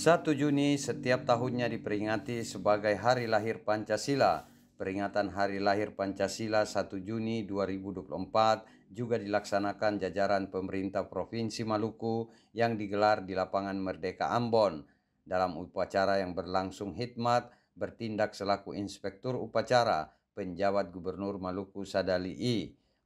1 Juni setiap tahunnya diperingati sebagai Hari Lahir Pancasila. Peringatan Hari Lahir Pancasila 1 Juni 2024 juga dilaksanakan jajaran pemerintah Provinsi Maluku yang digelar di lapangan Merdeka Ambon. Dalam upacara yang berlangsung hikmat, bertindak selaku inspektur upacara, penjabat gubernur Maluku Sadali I.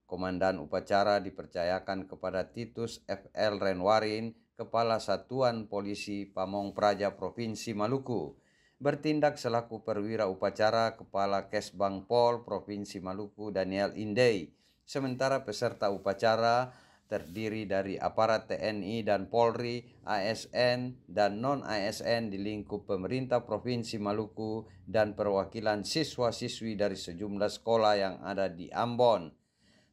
Komandan upacara dipercayakan kepada Titus FL Renwarin Kepala Satuan Polisi Pamong Praja Provinsi Maluku, bertindak selaku perwira upacara Kepala Kesbang Pol Provinsi Maluku Daniel Indei, sementara peserta upacara terdiri dari aparat TNI dan Polri, ASN dan non-ASN di lingkup pemerintah Provinsi Maluku dan perwakilan siswa-siswi dari sejumlah sekolah yang ada di Ambon.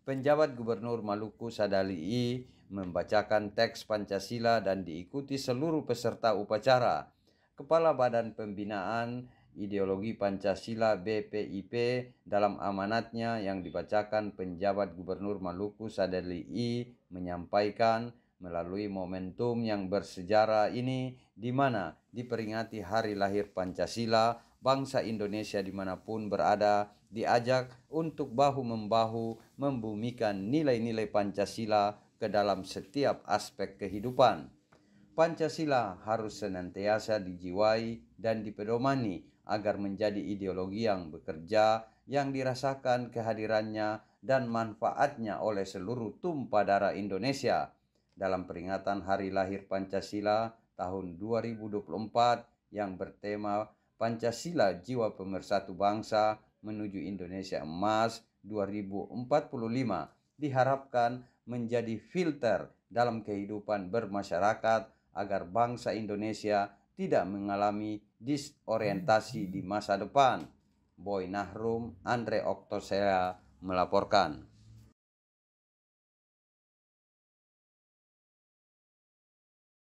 Penjabat Gubernur Maluku Sadali I membacakan teks Pancasila dan diikuti seluruh peserta upacara. Kepala Badan Pembinaan Ideologi Pancasila BPIP dalam amanatnya yang dibacakan penjabat Gubernur Maluku Sadeli I menyampaikan melalui momentum yang bersejarah ini di mana diperingati hari lahir Pancasila bangsa Indonesia dimanapun berada diajak untuk bahu-membahu membumikan nilai-nilai Pancasila ke dalam setiap aspek kehidupan. Pancasila harus senantiasa dijiwai dan dipedomani agar menjadi ideologi yang bekerja yang dirasakan kehadirannya dan manfaatnya oleh seluruh tumpah darah Indonesia. Dalam peringatan hari lahir Pancasila tahun 2024 yang bertema Pancasila Jiwa Pemersatu Bangsa menuju Indonesia Emas 2045 diharapkan menjadi filter dalam kehidupan bermasyarakat agar bangsa Indonesia tidak mengalami disorientasi di masa depan. Boy Nahrum, Andre Oktosea melaporkan.